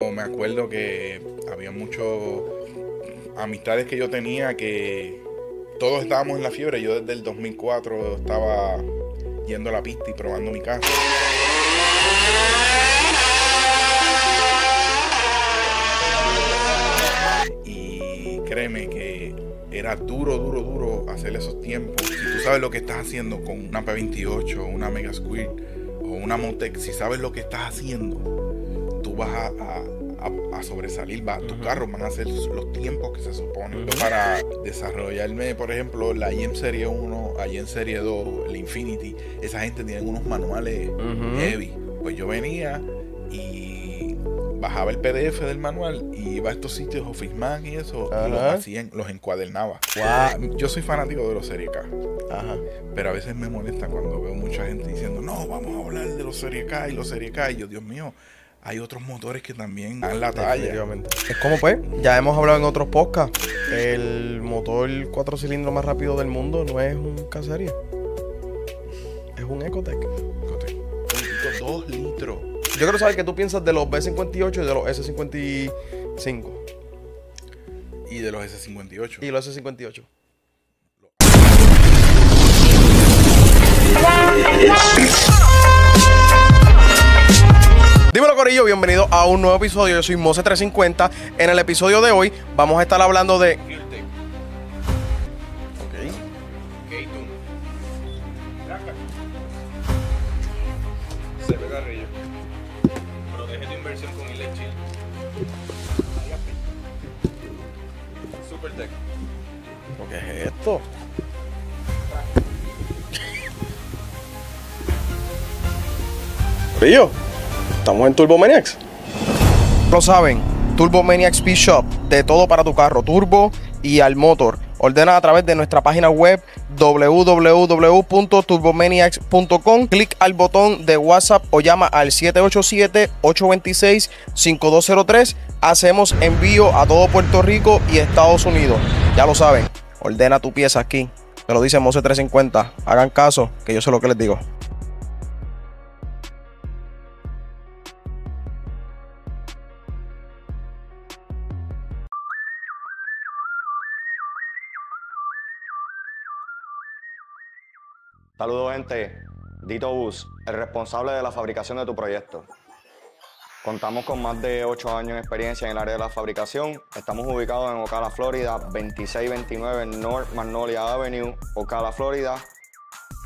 Me acuerdo que había muchos amistades que yo tenía que todos estábamos en la fiebre. Yo desde el 2004 estaba yendo a la pista y probando mi carro. Y créeme que era duro, duro, duro hacer esos tiempos. Si tú sabes lo que estás haciendo con una P28, una Mega Squid o una Motex, si sabes lo que estás haciendo, vas a, a sobresalir, va, tus carros van a ser los tiempos que se supone. Para desarrollarme, por ejemplo, la IM Serie 1, la IM Serie 2, el Infinity, esa gente tiene unos manuales heavy. Pues yo venía y bajaba el PDF del manual y iba a estos sitios Office Mac y eso y los encuadernaba. Yo soy fanático de los Serie K. Pero a veces me molesta cuando veo mucha gente diciendo, no, vamos a hablar de los Serie K y los Serie K. Y yo, Dios mío, hay otros motores que también ah, dan la talla. Es como pues, ya hemos hablado en otros podcasts, el motor cuatro cilindros más rápido del mundo no es un cacería, es un Ecotec. Ecotec. Dos litros. Yo quiero saber qué tú piensas de los B58 y de los S55. Y de los S58. Y los S58. Dímelo Corillo, bienvenido a un nuevo episodio. Yo soy Mose350. En el episodio de hoy vamos a estar hablando de... Guilty. Ok. Se ve carrillo. Protege tu inversión con el Chill. Supertech. ¿Qué es esto? Corillo. Estamos en Turbo Lo saben, Turbo Maniacs Shop, de todo para tu carro, turbo y al motor. Ordena a través de nuestra página web www.turbomaniacs.com. Clic al botón de WhatsApp o llama al 787-826-5203. Hacemos envío a todo Puerto Rico y Estados Unidos. Ya lo saben, ordena tu pieza aquí. Te lo dice Mose350. Hagan caso, que yo sé lo que les digo. Saludos, gente. Dito Bus, el responsable de la fabricación de tu proyecto. Contamos con más de 8 años de experiencia en el área de la fabricación. Estamos ubicados en Ocala, Florida, 2629 North Magnolia Avenue, Ocala, Florida.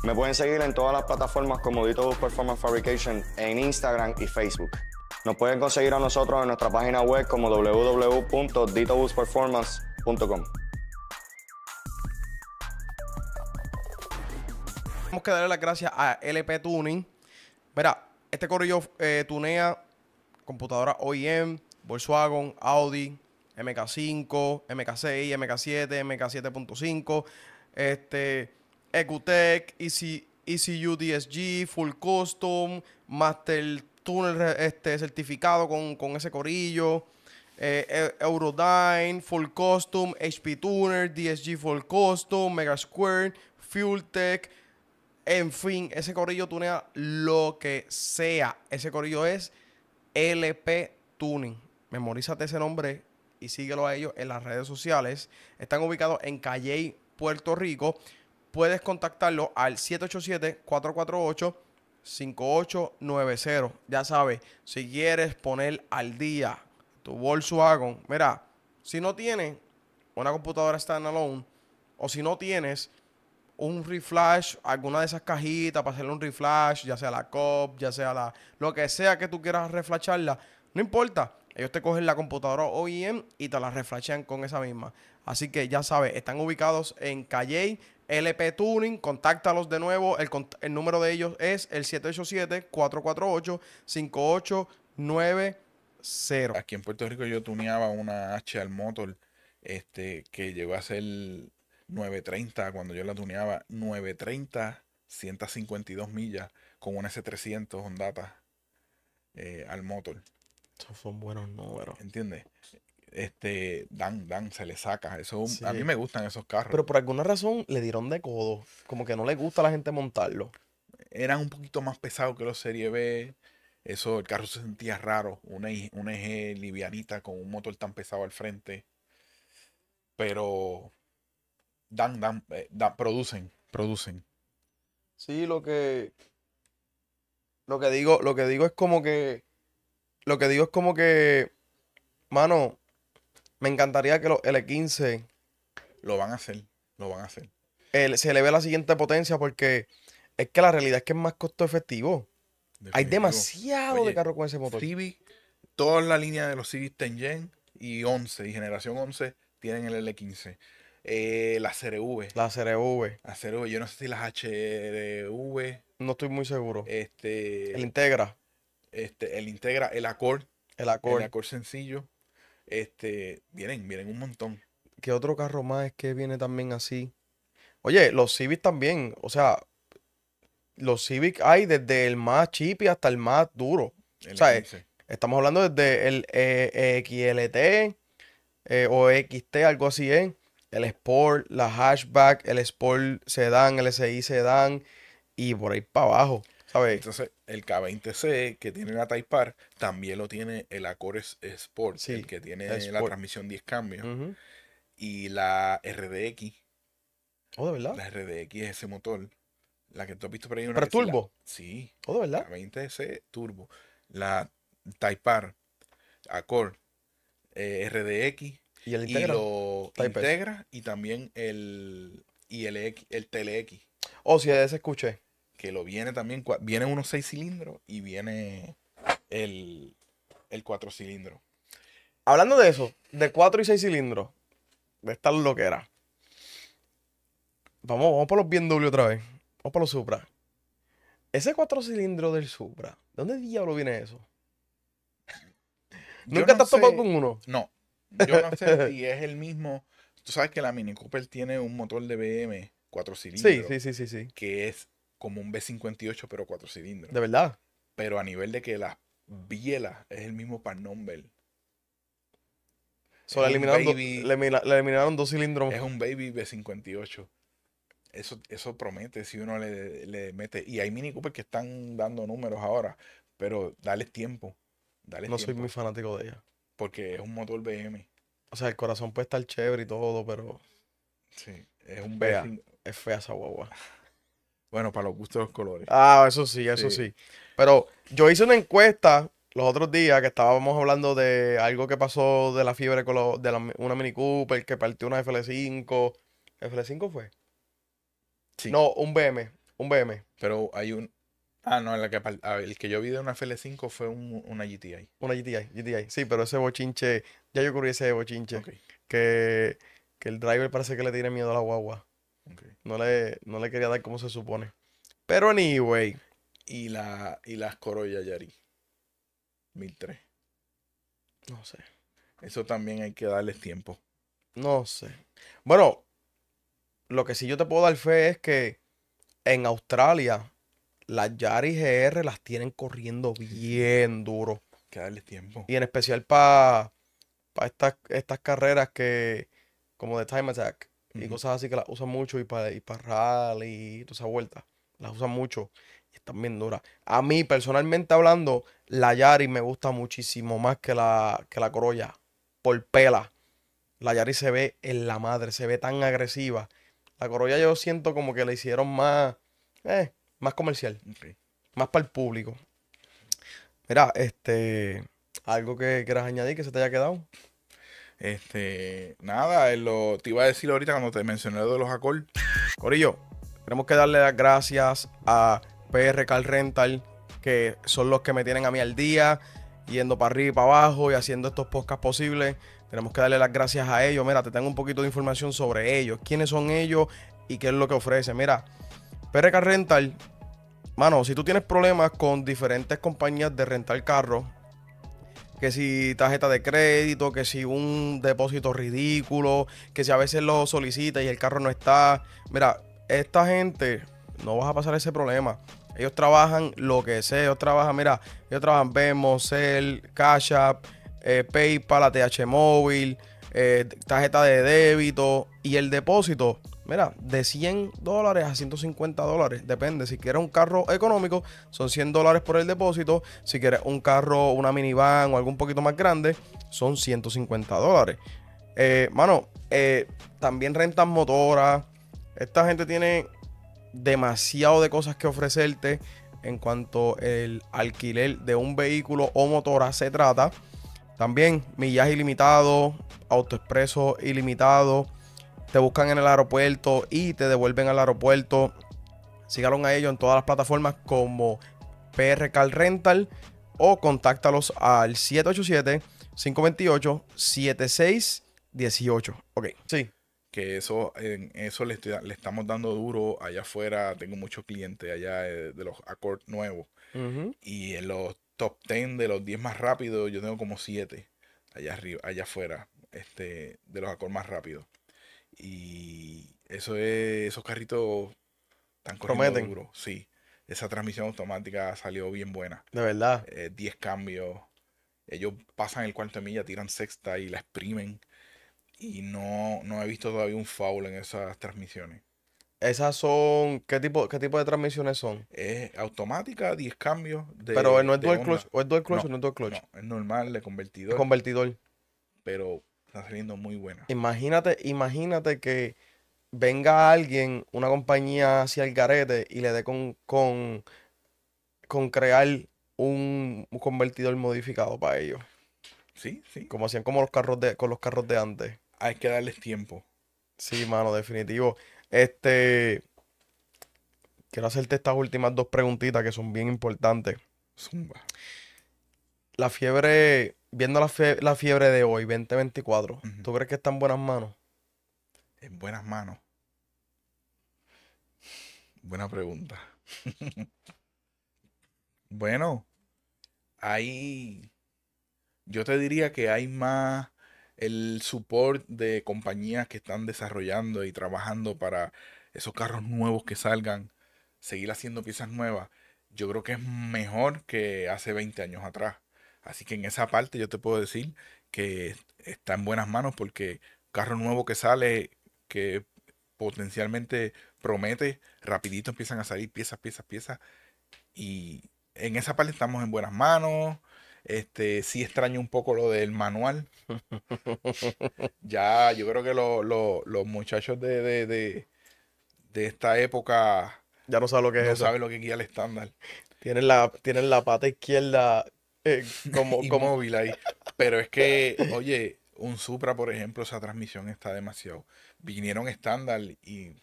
Me pueden seguir en todas las plataformas como Dito Bus Performance Fabrication en Instagram y Facebook. Nos pueden conseguir a nosotros en nuestra página web como www.ditobusperformance.com. que darle las gracias a LP Tuning. Verá, este corrillo eh, tunea computadora OEM, Volkswagen, Audi, MK5, MK6, MK7, MK7.5, este, Ecutec, ECU DSG, Full Custom, Master Tuner este, certificado con, ese corillo, eh, Eurodyne, Full Custom, HP Tuner, DSG Full Custom, Mega Square, FuelTech, en fin, ese corrillo tunea lo que sea. Ese corrillo es LP Tuning. Memorízate ese nombre y síguelo a ellos en las redes sociales. Están ubicados en calle Puerto Rico. Puedes contactarlo al 787-448-5890. Ya sabes, si quieres poner al día tu Volkswagen, mira, si no tienes una computadora standalone o si no tienes un reflash, alguna de esas cajitas para hacerle un reflash, ya sea la COP, ya sea la. lo que sea que tú quieras reflasharla, no importa. Ellos te cogen la computadora OEM y te la reflashean con esa misma. Así que ya sabes, están ubicados en Calle, LP Tuning, contáctalos de nuevo. El, número de ellos es el 787-448-5890. Aquí en Puerto Rico yo tuneaba una H al motor este, que llegó a ser 930, cuando yo la tuneaba, 930, 152 millas con un S300 ondata al motor. Esos son buenos números. ¿Entiendes? Este, dan, dan, se le saca. Eso, A mí me gustan esos carros. Pero por alguna razón le dieron de codo. Como que no le gusta a la gente montarlo. Eran un poquito más pesados que los Serie B. Eso, el carro se sentía raro. Un eje livianita con un motor tan pesado al frente. Pero dan, dan, eh, dan, producen, producen. Sí, lo que. Lo que digo, lo que digo es como que. Lo que digo es como que. Mano, me encantaría que los L15. Lo van a hacer. Lo van a hacer. se le ve la siguiente potencia porque es que la realidad es que es más costo efectivo. Hay demasiado de carro con ese motor. Civic, toda la línea de los Civic Gen y 11 y generación 11 tienen el L15. Eh, la CRV. La CRV. La CRV. Yo no sé si las HRV. No estoy muy seguro. Este. El Integra. Este, el Integra, el Accord. El Accord. El Accord sencillo. Este, vienen, vienen un montón. ¿Qué otro carro más es que viene también así? Oye, los Civic también. O sea, los Civic hay desde el más chippy hasta el más duro. o sea, estamos hablando desde el eh, XLT eh, o XT, algo así, ¿eh? el Sport, la Hatchback, el Sport dan, el SI Sedan y por ahí para abajo. ¿sabes? Entonces, el K20C que tiene la Type R también lo tiene el Accord Sport, el que tiene la transmisión 10 cambios. Y la RDX. Oh, de verdad. La RDX es ese motor. La que tú has visto por ahí. Una ¿Para turbo? sí. Oh, de verdad. La 20C turbo. La Type R, Accord, eh, RDX y, el integra? y lo integra y también el, y el, el TLX. Oh, sí, ese escuché. Que lo viene también, viene unos seis cilindros y viene el, cuatro cilindros. Hablando de eso, de cuatro y seis cilindros, de que era Vamos, vamos por los BMW otra vez. Vamos por los Supra. Ese cuatro cilindros del Supra, ¿de dónde diablo viene eso? ¿Nunca te topado con uno? No, yo no sé si es el mismo. Tú sabes que la Mini Cooper tiene un motor de BM cuatro cilindros. Sí, sí, sí, sí, Que es como un B58, pero cuatro cilindros. De verdad. Pero a nivel de que las bielas es el mismo para number. le, eliminaron le, eliminaron dos cilindros. Es un baby B58. Eso, eso promete si uno le, mete. Y hay Mini Cooper que están dando números ahora, pero dale tiempo. Dale no soy muy fanático de ella porque es un motor BM. O sea, el corazón puede estar chévere y todo, pero. Sí, es un fea, Es fea esa guagua. Bueno, para los gustos de los colores. Ah, eso sí, eso sí. Pero yo hice una encuesta los otros días que estábamos hablando de algo que pasó de la fiebre con los de una Mini Cooper que partió una FL5. ¿FL5 fue? Sí. No, un BM. Un BM. Pero hay un. Ah, no, el que yo vi de una FL5 fue un, una GTI. Una GTI, GTI, sí, pero ese bochinche, ya yo cubrí ese bochinche, que, el driver parece que le tiene miedo a la guagua. No, le, no le quería dar como se supone. Pero anyway. Y, la, y las Corolla Yari. 1003. No sé. Eso también hay que darles tiempo. No sé. Bueno, lo que sí yo te puedo dar fe es que en Australia las Yari GR las tienen corriendo bien duro. Hay que tiempo. Y en especial para pa estas, estas carreras que, como de Time Attack y cosas así que las usan mucho y para y rally y toda esa vuelta. Las usan mucho y están bien duras. A mí, personalmente hablando, la Yari me gusta muchísimo más que la, que la Corolla. Por pela. La Yari se ve en la madre, se ve tan agresiva. La Corolla yo siento como que le hicieron más... Eh, más comercial. Más para el público. Mira, este. ¿Algo que quieras añadir que se te haya quedado? Este. Nada, eh, lo, te iba a decir ahorita cuando te mencioné lo de los acordes. Corillo, tenemos que darle las gracias a PR Car Rental, que son los que me tienen a mí al día, yendo para arriba y para abajo y haciendo estos podcasts posibles. Tenemos que darle las gracias a ellos. Mira, te tengo un poquito de información sobre ellos, quiénes son ellos y qué es lo que ofrecen. Mira, PR Car Rental mano, si tú tienes problemas con diferentes compañías de rentar carro, que si tarjeta de crédito, que si un depósito ridículo, que si a veces lo solicitas y el carro no está. Mira, esta gente no vas a pasar ese problema. Ellos trabajan lo que sea, ellos trabajan, mira, ellos trabajan vemos Cell, Cash App, eh, PayPal, TH Móvil, eh, tarjeta de débito y el depósito Mira, de 100 dólares a 150 dólares, depende. Si quieres un carro económico, son 100 dólares por el depósito. Si quieres un carro, una minivan o algo un poquito más grande, son 150 dólares. Eh, mano, eh, también rentas motoras. Esta gente tiene demasiado de cosas que ofrecerte en cuanto el alquiler de un vehículo o motora se trata. También millaje ilimitado, autoexpreso ilimitado te buscan en el aeropuerto y te devuelven al aeropuerto. Sígalos a ellos en todas las plataformas como PR Car Rental o contáctalos al 787-528-7618. Ok, sí. Que eso, en eso le, estamos dando duro allá afuera. Tengo muchos clientes allá eh, de, los Accord nuevos. Y en los top 10 de los 10 más rápidos, yo tengo como 7 allá arriba, allá afuera, este, de los Accord más rápidos. Y eso es, esos carritos tan corriendo Prometen. Sí, esa transmisión automática salió bien buena. De verdad. 10 eh, cambios. Ellos pasan el cuarto de milla, tiran sexta y la exprimen. Y no, no he visto todavía un foul en esas transmisiones. Esas son. ¿Qué tipo, qué tipo de transmisiones son? Es automática, 10 cambios. Pero no es dual clutch, ¿o es dual clutch no, es dual clutch? No, es normal, de convertidor. El convertidor. Pero Está saliendo muy buena. Imagínate, imagínate que venga alguien, una compañía hacia el garete y le dé con, con, crear un, convertidor modificado para ellos. Sí, sí. Como hacían como los carros de, con los carros de antes. Hay que darles tiempo. Sí, mano, definitivo. Este. Quiero hacerte estas últimas dos preguntitas que son bien importantes. La fiebre viendo la, la fiebre de hoy, 2024, ¿tú crees que está en buenas manos? En buenas manos. Buena pregunta. bueno, hay. Yo te diría que hay más el support de compañías que están desarrollando y trabajando para esos carros nuevos que salgan, seguir haciendo piezas nuevas. Yo creo que es mejor que hace 20 años atrás. Así que en esa parte yo te puedo decir que está en buenas manos porque carro nuevo que sale, que potencialmente promete, rapidito empiezan a salir piezas, piezas, piezas. Y en esa parte estamos en buenas manos. Este, sí extraño un poco lo del manual. ya, yo creo que los muchachos de, de, de, esta época... Ya no saben lo que es lo que guía el estándar. Tienen la, tienen la pata izquierda eh, como, como ahí. Pero es que, oye, un Supra, por ejemplo, esa transmisión está demasiado. Vinieron estándar y.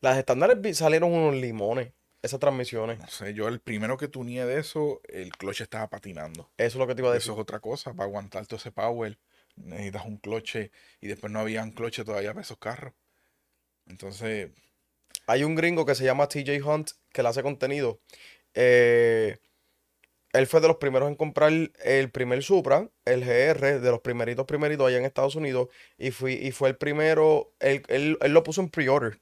Las estándares salieron unos limones, esas transmisiones. No sé, yo el primero que tuneé de eso, el cloche estaba patinando. Eso es lo que te iba a decir. Eso es otra cosa, para aguantar todo ese power necesitas un cloche y después no había un cloche todavía para esos carros. Entonces. Hay un gringo que se llama TJ Hunt que le hace contenido. Eh, él fue de los primeros en comprar el primer Supra, el GR, de los primeritos primeritos allá en Estados Unidos, y, y fue el primero, él, lo puso en pre-order,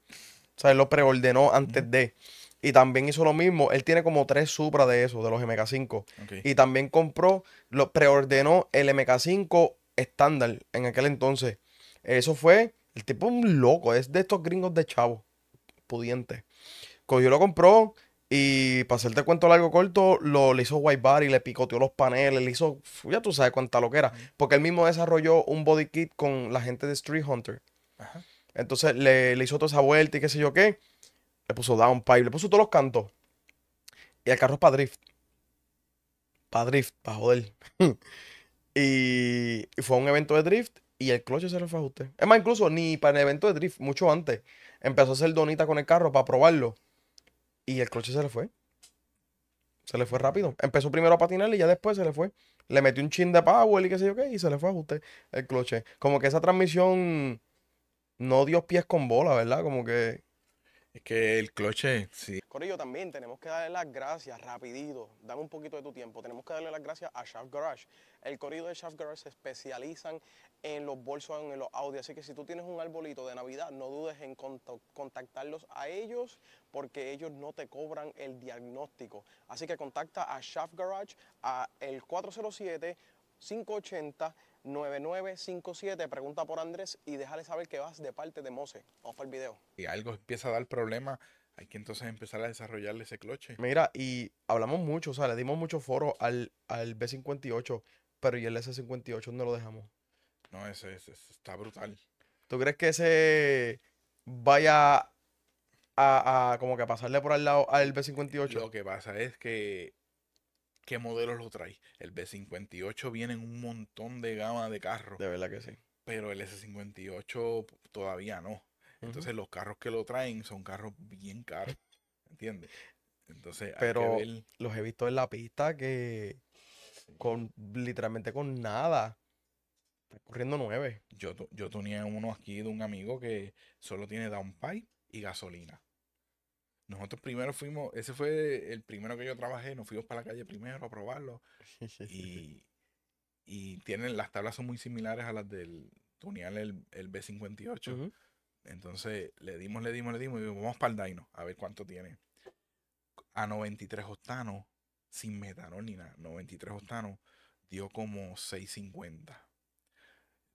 o sea, él lo preordenó antes de, y también hizo lo mismo, él tiene como tres Supra de eso, de los MK5, y también compró, lo preordenó el MK5 estándar en aquel entonces, eso fue, el tipo un loco, es de estos gringos de chavo, pudiente, cogió lo compró, y para hacerte cuento largo corto, lo, le hizo white body, le picoteó los paneles, le hizo, ya tú sabes cuánta lo que era. Porque él mismo desarrolló un body kit con la gente de Street Hunter. Entonces le, hizo toda esa vuelta y qué sé yo qué. Le puso downpipe, le puso todos los cantos. Y el carro es para drift. Para drift, para joder. y, fue un evento de drift y el cloche se lo a usted. Es más, incluso ni para el evento de drift, mucho antes. Empezó a hacer donita con el carro para probarlo. Y el coche se le fue. Se le fue rápido. Empezó primero a patinar y ya después se le fue. Le metió un chin de power y qué sé yo qué. Y se le fue a usted el cloche. Como que esa transmisión no dio pies con bola, ¿verdad? Como que es que el cloche, sí. Corillo, también tenemos que darle las gracias rapidito. Dame un poquito de tu tiempo. Tenemos que darle las gracias a Shaft Garage. El corillo de Shaft Garage se especializan en los bolsos, en los audios. Así que si tú tienes un arbolito de Navidad, no dudes en contactarlos a ellos porque ellos no te cobran el diagnóstico. Así que contacta a Shaft Garage a el 407 580 9957, pregunta por Andrés y déjale saber que vas de parte de Mose. Vamos el video. Y algo empieza a dar problema, hay que entonces empezar a desarrollarle ese cloche. Mira, y hablamos mucho, o sea, le dimos mucho foro al, B58, pero y el S58 no lo dejamos. No, ese, está brutal. ¿Tú crees que ese vaya a, a como que pasarle por al lado al B58? Lo que pasa es que qué modelos lo trae. El B58 viene en un montón de gama de carros. De verdad que sí. Pero el S58 todavía no. Entonces los carros que lo traen son carros bien caros. ¿Entiendes? Entonces, pero los he visto en la pista que con literalmente con nada. Está corriendo nueve. Yo, yo tenía uno aquí de un amigo que solo tiene downpipe y gasolina. Nosotros primero fuimos, ese fue el primero que yo trabajé, nos fuimos para la calle primero a probarlo. y, tienen, las tablas son muy similares a las del tunial el, B58. Entonces le dimos, le dimos, le dimos y vamos para el Dino a ver cuánto tiene. A 93 octanos, sin metanol ni nada, 93 octanos, dio como 650.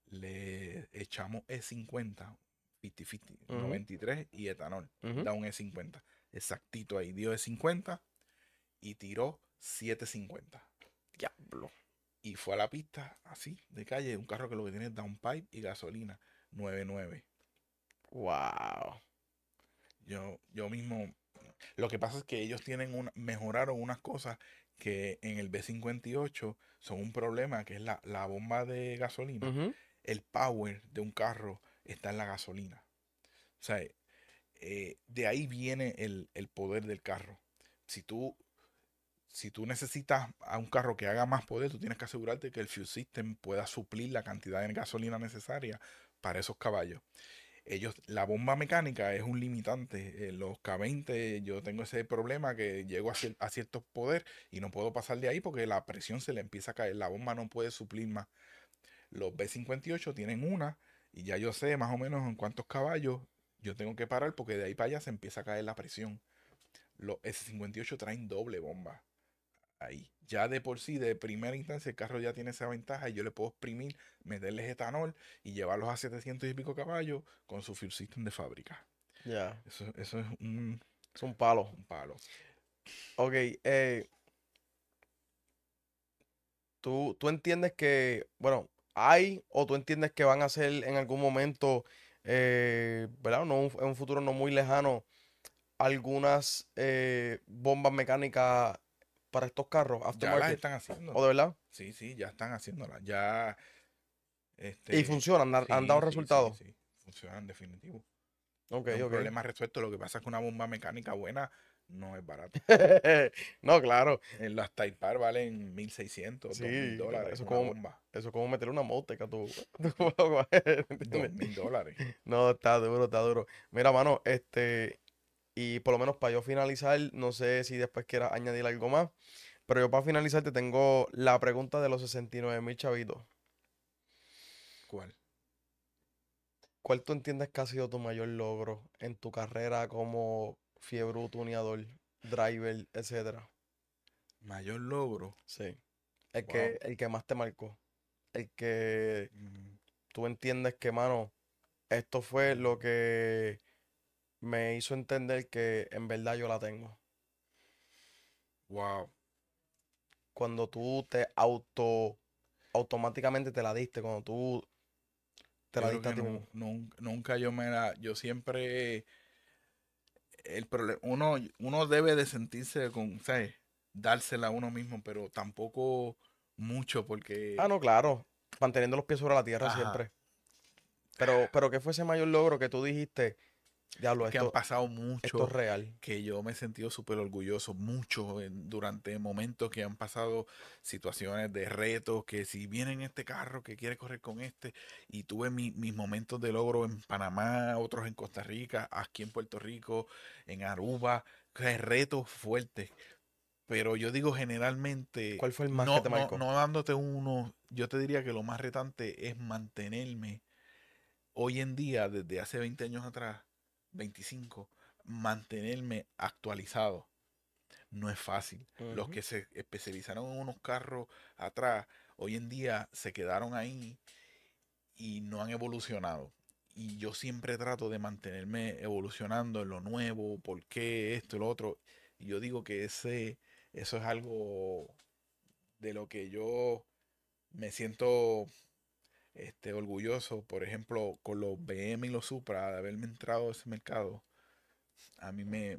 Le echamos E50, 50-50, 93 y etanol, da un E50 exactito ahí. Dio de 50 y tiró 750. Diablo. Y fue a la pista así, de calle, un carro que lo que tiene es downpipe y gasolina, 99. Wow. Yo, yo mismo. Lo que pasa es que ellos tienen una, mejoraron unas cosas que en el B58 son un problema, que es la, bomba de gasolina. El power de un carro está en la gasolina. O sea, eh, de ahí viene el, poder del carro. Si tú, si tú necesitas a un carro que haga más poder, tú tienes que asegurarte que el fuel system pueda suplir la cantidad de gasolina necesaria para esos caballos. Ellos, la bomba mecánica es un limitante. En eh, los K20 yo tengo ese problema que llego a, cierto a poder y no puedo pasar de ahí porque la presión se le empieza a caer. La bomba no puede suplir más. Los B58 tienen una y ya yo sé más o menos en cuántos caballos yo tengo que parar porque de ahí para allá se empieza a caer la presión. Los S58 traen doble bomba. Ahí. Ya de por sí, de primera instancia, el carro ya tiene esa ventaja y yo le puedo exprimir, meterles etanol y llevarlos a 700 y pico caballos con su fuel system de fábrica. Ya. Eso, es un. Es un palo. Un palo. Ok. Eh, ¿tú, tú entiendes que. Bueno, hay o tú entiendes que van a ser en algún momento eh, ¿verdad? en un futuro no muy lejano, algunas eh, bombas mecánicas para estos carros. Ya están haciendo. ¿O de verdad? Sí, sí, ya están haciéndolas. Ya. Este, y funcionan, han, dado resultados. Sí, funcionan, definitivo. Ok, no, ok. más respeto Lo que pasa es que una bomba mecánica buena no es barato. no, claro. En eh, las Taipar valen 1600, 2000 dólares. Eso, como, es como meterle una moteca a dólares. No, está duro, está duro. Mira, mano, este. Y por lo menos para yo finalizar, no sé si después quieras añadir algo más. Pero yo para finalizar te tengo la pregunta de los 69 mil chavitos. ¿Cuál? ¿Cuál tú entiendes que ha sido tu mayor logro en tu carrera como fiebre, tuneador, driver, etcétera. Mayor logro. Sí. El, que, el que más te marcó. El que mm. tú entiendes que, mano, esto fue lo que me hizo entender que en verdad yo la tengo. Wow. Cuando tú te auto automáticamente te la diste, cuando tú te la diste a nunca, yo me la. Yo siempre el problema, uno, uno debe de sentirse con, ¿sabes? Dársela a uno mismo, pero tampoco mucho porque... Ah, no, claro. Manteniendo los pies sobre la tierra siempre. Pero, pero, ¿qué fue ese mayor logro que tú dijiste? que han pasado mucho. real. Que yo me he sentido súper orgulloso, mucho durante momentos que han pasado situaciones de retos, que si viene en este carro, que quiere correr con este, y tuve mis momentos de logro en Panamá, otros en Costa Rica, aquí en Puerto Rico, en Aruba, retos fuertes. Pero yo digo generalmente. ¿Cuál fue el más no dándote uno, yo te diría que lo más retante es mantenerme hoy en día, desde hace 20 años atrás 25, mantenerme actualizado no es fácil. Los que se especializaron en unos carros atrás, hoy en día se quedaron ahí y no han evolucionado. Y yo siempre trato de mantenerme evolucionando en lo nuevo, por qué, esto, lo otro. Y yo digo que ese, eso es algo de lo que yo me siento este, orgulloso, por ejemplo, con los BM y los Supra, de haberme entrado a ese mercado, a mí me,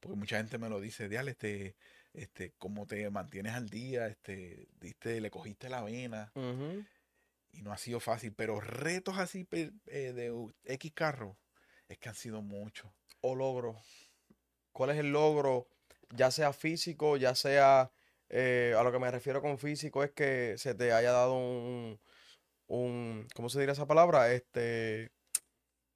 porque mucha gente me lo dice, dial, este, este, cómo te mantienes al día, este, diste, le cogiste la vena. Y no ha sido fácil, pero retos así eh, de X carro es que han sido muchos. O logro. ¿Cuál es el logro? Ya sea físico, ya sea, eh, a lo que me refiero con físico, es que se te haya dado un, un, ¿cómo se diría esa palabra? Este,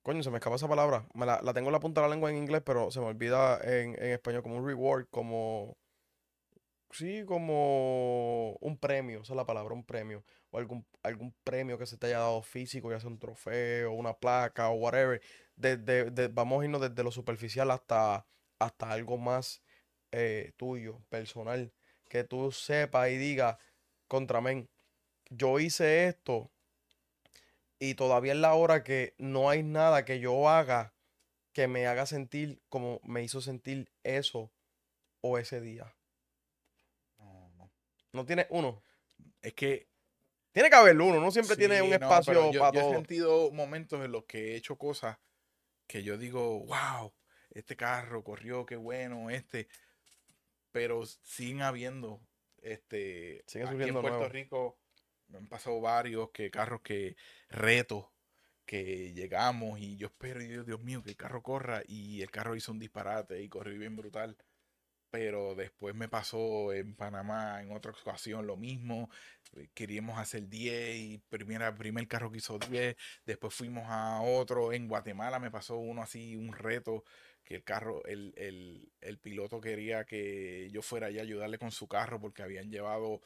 coño, se me escapa esa palabra. la, tengo en la punta de la lengua en inglés, pero se me olvida en, español como un reward, como, sí, como un premio, esa es la palabra, un premio. O algún, algún premio que se te haya dado físico, ya sea un trofeo, una placa o whatever. vamos a irnos desde lo superficial hasta, hasta algo más eh, tuyo, personal. Que tú sepas y digas, contra men, yo hice esto y todavía es la hora que no hay nada que yo haga que me haga sentir como me hizo sentir eso o ese día. No tiene uno. Es que. Tiene que haber uno, no siempre tiene un espacio para todo. Yo he sentido momentos en los que he hecho cosas que yo digo, wow, este carro corrió, qué bueno, este. Pero sin habiendo. Este, Sigue aquí en Puerto Rico me han pasado varios que carros que reto, que llegamos y yo espero, y Dios, mío, que el carro corra y el carro hizo un disparate y corrió bien brutal. Pero después me pasó en Panamá en otra ocasión lo mismo. Eh, queríamos hacer 10 y primera, primer carro que hizo 10. Después fuimos a otro. En Guatemala me pasó uno así, un reto, que el carro, el, el, el piloto quería que yo fuera allá a ayudarle con su carro porque habían llevado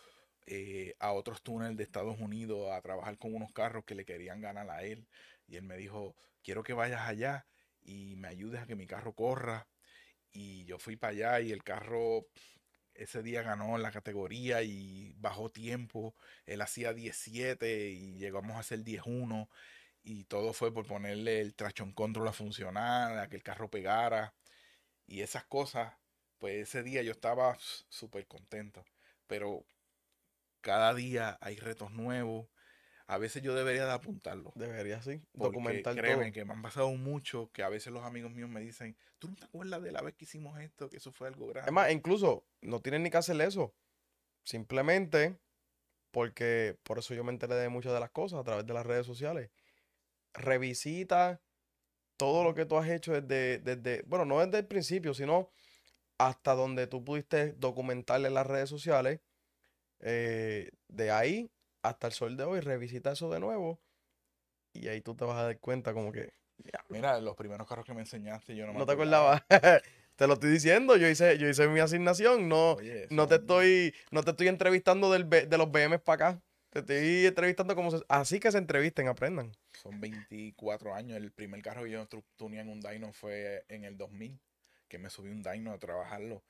eh, a otros túneles de Estados Unidos a trabajar con unos carros que le querían ganar a él. Y él me dijo, quiero que vayas allá y me ayudes a que mi carro corra. Y yo fui para allá y el carro ese día ganó la categoría y bajó tiempo. Él hacía 17 y llegamos a hacer 10-1. Y todo fue por ponerle el traction control a funcionar, a que el carro pegara. Y esas cosas, pues ese día yo estaba súper contento. Pero cada día hay retos nuevos. A veces yo debería de apuntarlo. Debería, sí. Documentar créeme que me han pasado mucho que a veces los amigos míos me dicen, ¿tú no te acuerdas de la vez que hicimos esto? Que eso fue algo grande. Es más, incluso no tienen ni que hacer eso. Simplemente porque por eso yo me enteré de muchas de las cosas a través de las redes sociales. Revisita todo lo que tú has hecho desde, desde bueno, no desde el principio, sino hasta donde tú pudiste documentarle en las redes sociales eh, de ahí hasta el sol de hoy, revisita eso de nuevo y ahí tú te vas a dar cuenta como que... Mira, los primeros carros que me enseñaste yo no me No te acordaba. te lo estoy diciendo, yo hice, yo hice mi asignación, no, no, te estoy, no te estoy entrevistando de los BMs para acá. Te estoy entrevistando como... así que se entrevisten, aprendan. Son 24 años. El primer carro que yo tuneé en un Dino fue en el 2000, que me subí un Dino a trabajarlo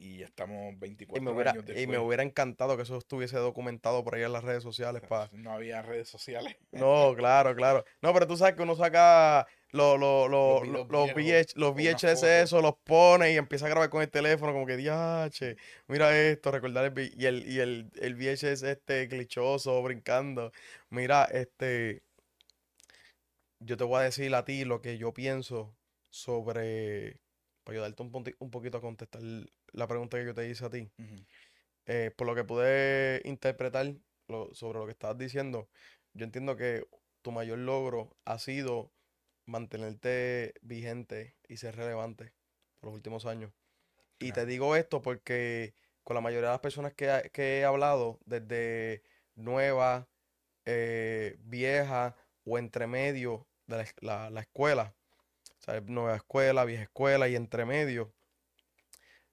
y estamos 24 y me hubiera, Y me hubiera encantado que eso estuviese documentado por ahí en las redes sociales. No había redes sociales. No, claro, claro. No, pero tú sabes que uno saca los, los, los, VHS, eso, los pone y empieza a grabar con el teléfono, como que, diache, mira esto, recordar el, y el, y el, el VHS este clichoso brincando. Mira, este, yo te voy a decir a ti lo que yo pienso sobre, para ayudarte un, un poquito a contestar la pregunta que yo te hice a ti. Eh, por lo que pude interpretar sobre lo que estabas diciendo, yo entiendo que tu mayor logro ha sido mantenerte vigente y ser relevante por los últimos años. Y te digo esto porque con la mayoría de las personas que, he hablado, desde nueva, eh, vieja o entre medio de la, escuela, nueva escuela, vieja escuela y entre medio,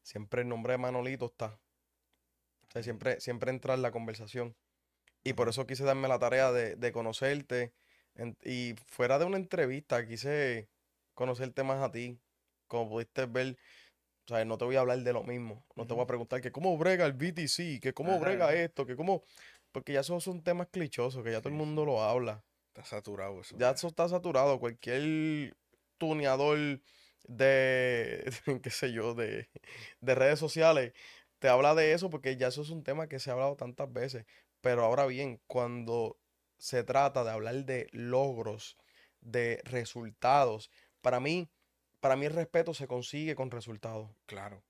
siempre el nombre de Manolito está. siempre, siempre entra en la conversación. Y por eso quise darme la tarea de, conocerte. y fuera de una entrevista, quise conocerte más a ti. Como pudiste ver, no te voy a hablar de lo mismo. No te voy a preguntar que cómo brega el BTC, que cómo brega esto, que cómo... Porque ya esos son temas clichosos, que ya todo el mundo lo habla. Está saturado eso. Ya ¿eh? eso está saturado. Cualquier tuneador de, qué sé yo, de, redes sociales, te habla de eso porque ya eso es un tema que se ha hablado tantas veces. Pero ahora bien, cuando se trata de hablar de logros, de resultados, para mí, para mí el respeto se consigue con resultados. Claro.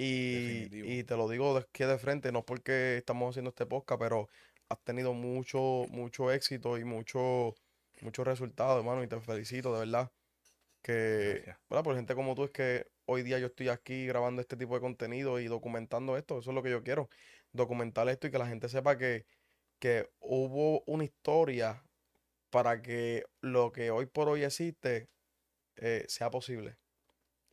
Y, te lo digo aquí de frente, no porque estamos haciendo este podcast, pero has tenido mucho, mucho éxito y mucho, mucho resultado, hermano, y te felicito, de verdad. Que, bueno Por gente como tú es que hoy día yo estoy aquí grabando este tipo de contenido y documentando esto. Eso es lo que yo quiero, documentar esto y que la gente sepa que, que hubo una historia para que lo que hoy por hoy existe eh, sea posible.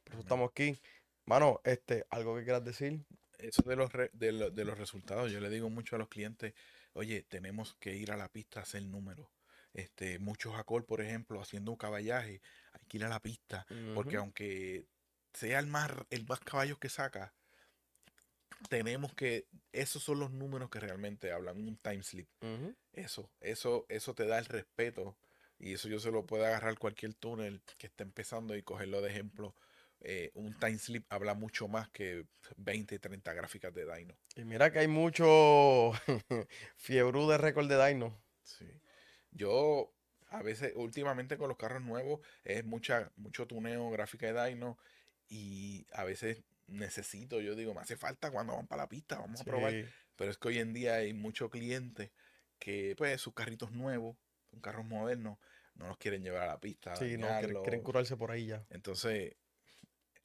Por eso estamos aquí. Mano, este, algo que quieras decir. Eso de los, de, los resultados, yo le digo mucho a los clientes, oye, tenemos que ir a la pista a hacer números. Este, muchos acol, por ejemplo, haciendo un caballaje, a la pista. Porque aunque sea el más, el más caballos que saca, tenemos que. Esos son los números que realmente hablan. Un time slip. Eso, eso, eso te da el respeto. Y eso yo se lo puedo agarrar cualquier túnel que esté empezando y cogerlo de ejemplo. Eh, un time slip habla mucho más que 20 y 30 gráficas de Dino. Y mira que hay mucho fiebre de récord de Dino. Sí. Yo a veces, últimamente con los carros nuevos, es mucha, mucho tuneo, gráfica de dyno, y a veces necesito, yo digo, me hace falta cuando van para la pista, vamos a probar. Pero es que hoy en día hay muchos clientes que, pues, sus carritos nuevos, un carros modernos, no los quieren llevar a la pista. Sí, no, quieren curarse por ahí ya. Entonces,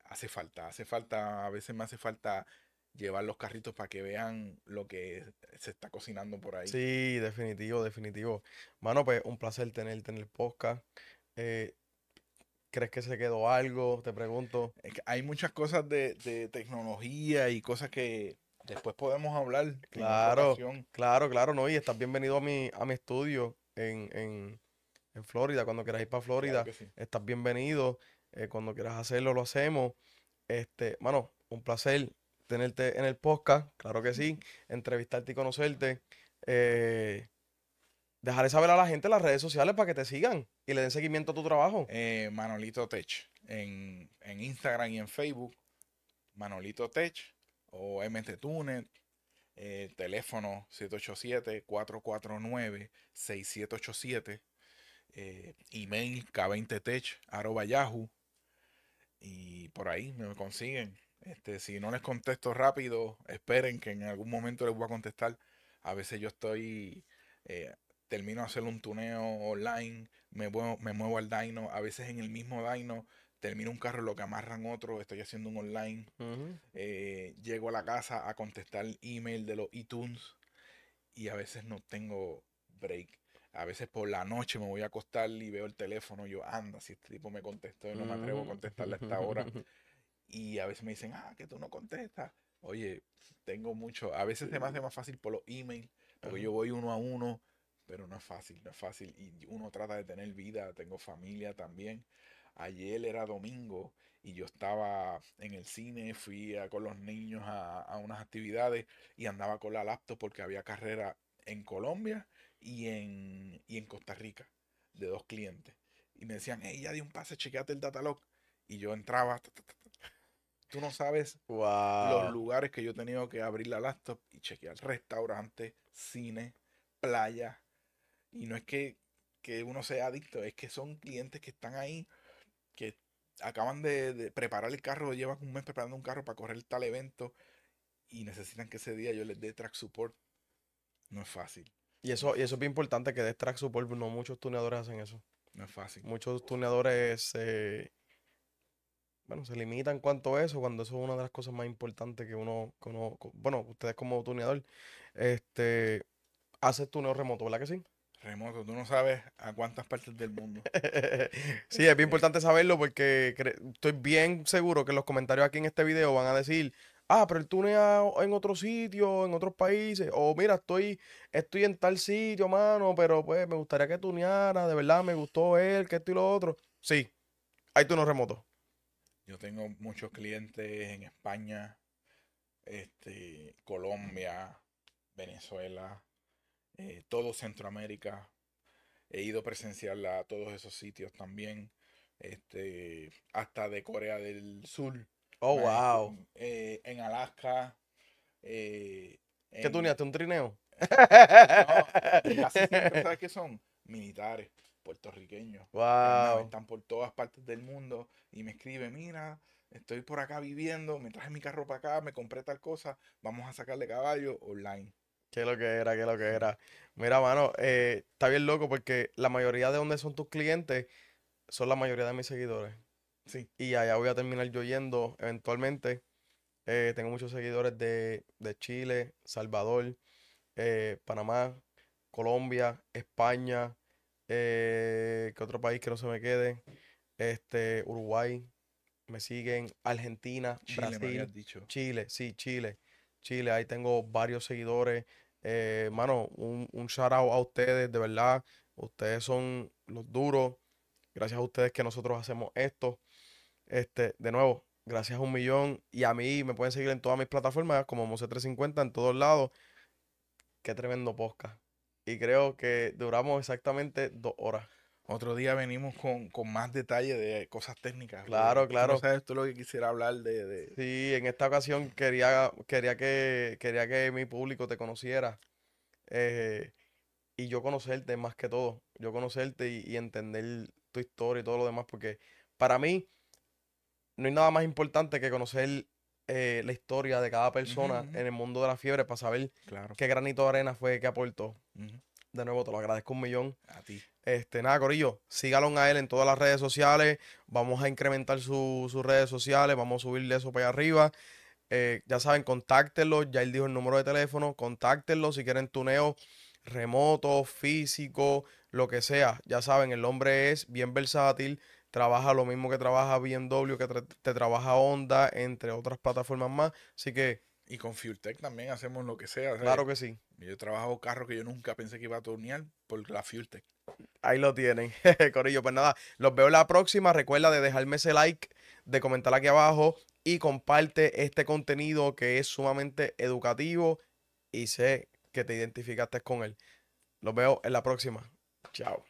hace falta, hace falta, a veces me hace falta llevar los carritos para que vean lo que se está cocinando por ahí. Sí, definitivo, definitivo. Mano, pues un placer tenerte en el podcast. Eh, ¿Crees que se quedó algo? Te pregunto. hay muchas cosas de, tecnología y cosas que después podemos hablar. Claro, claro, claro, no. Y estás bienvenido a mi, a mi estudio en, Florida. Cuando quieras ir para Florida, estás bienvenido. Eh, cuando quieras hacerlo, lo hacemos. Este, mano, un placer tenerte en el podcast, claro que sí, entrevistarte y conocerte. Eh, dejaré saber a la gente en las redes sociales para que te sigan y le den seguimiento a tu trabajo. Eh, Manolito Tech, en, Instagram y en Facebook, Manolito Tech o MT Tuner. Eh, teléfono 787-449-6787. Eh, email k 20 tech yahoo. Y por ahí me consiguen. Este, si no les contesto rápido, esperen que en algún momento les voy a contestar. A veces yo estoy, eh, termino de hacer un tuneo online, me muevo, me muevo al Dino, a veces en el mismo Dino termino un carro, lo que amarran otro, estoy haciendo un online, eh, llego a la casa a contestar el email de los iTunes y a veces no tengo break. A veces por la noche me voy a acostar y veo el teléfono, yo anda, si este tipo me contestó, no me atrevo a mm. contestarle a esta hora. y a veces me dicen, ah, que tú no contestas. Oye, tengo mucho, a veces se me hace más fácil por los emails, porque yo voy uno a uno, pero no es fácil, no es fácil. Y uno trata de tener vida, tengo familia también. Ayer era domingo y yo estaba en el cine, fui con los niños a, unas actividades y andaba con la laptop porque había carrera en Colombia y en, en Costa Rica de dos clientes. Y me decían, hey, ya di un pase, chequeate el datalog. Y yo entraba, Tú no sabes los lugares que yo he tenido que abrir la laptop y chequear. Restaurantes, cine, playa. Y no es que, uno sea adicto, es que son clientes que están ahí, que acaban de, preparar el carro, llevan un mes preparando un carro para correr tal evento y necesitan que ese día yo les dé track support. No es fácil. Y eso, y eso es bien importante que des track support, no muchos tuneadores hacen eso. No es fácil. Muchos tuneadores eh, bueno, se limita en cuanto a eso, cuando eso es una de las cosas más importantes que uno, conoce, bueno, ustedes como tuneador, este, haces tuneo remoto, ¿verdad que sí? Remoto, tú no sabes a cuántas partes del mundo. sí, es bien importante saberlo porque estoy bien seguro que los comentarios aquí en este video van a decir, ah, pero el tunea en otro sitio, en otros países, o mira, estoy, estoy en tal sitio, mano, pero pues me gustaría que tuneara, de verdad me gustó él, que esto y lo otro. Sí, hay tuneo remoto. Yo tengo muchos clientes en España, este, Colombia, Venezuela, eh, todo Centroamérica. He ido presencial a todos esos sitios también, este, hasta de Corea del Sur. Oh, wow. Eh, en Alaska. Eh, ¿Qué tú, niaste ¿Un trineo? No, ¿sabes qué son? Militares puertorriqueños. Están por todas partes del mundo y me escribe, mira, estoy por acá viviendo, me traje mi carro para acá, me compré tal cosa, vamos a sacarle caballo online. Qué lo que era, qué lo que era. Mira, mano, eh, está bien loco porque la mayoría de donde son tus clientes son la mayoría de mis seguidores. Sí. Y allá voy a terminar yo yendo eventualmente. Eh, tengo muchos seguidores de, Chile, Salvador, eh, Panamá, Colombia, España, que eh, ¿Qué otro país que no se me quede? Este, Uruguay, me siguen, Argentina, Brasil, Chile, sí, Chile, Chile, ahí tengo varios seguidores. Eh, mano, un, un shout out a ustedes, de verdad, ustedes son los duros, gracias a ustedes que nosotros hacemos esto. Este, de nuevo, gracias a un millón y a mí me pueden seguir en todas mis plataformas como Mose350 en todos lados. Qué tremendo Posca y creo que duramos exactamente dos horas. Otro día venimos con, más detalle de cosas técnicas. Claro, claro. sabes tú lo que quisiera hablar de, de, Sí, en esta ocasión quería, quería, que, quería que mi público te conociera. Eh, y yo conocerte más que todo. Yo conocerte y, y entender tu historia y todo lo demás. Porque para mí no hay nada más importante que conocer eh, la historia de cada persona en el mundo de la fiebre para saber claro. qué granito de arena fue que aportó. De nuevo, te lo agradezco un millón. A ti. Este, nada, Corillo, sígalo a él en todas las redes sociales. Vamos a incrementar sus redes sociales. Vamos a subirle eso para allá arriba. Eh, ya saben, contáctenlo. Ya él dijo el número de teléfono. Contáctenlo si quieren tuneo remoto, físico, lo que sea. Ya saben, el hombre es bien versátil trabaja lo mismo que trabaja BMW, que te trabaja Honda, entre otras plataformas más. Así que. Y con FuelTech también hacemos lo que sea. Claro que sí. Yo trabajo carros que yo nunca pensé que iba a tornear por la FuelTech. Ahí lo tienen, Corillo. Pues nada, los veo en la próxima. Recuerda de dejarme ese like, de comentar aquí abajo y comparte este contenido que es sumamente educativo y sé que te identificaste con él. Los veo en la próxima. Chao.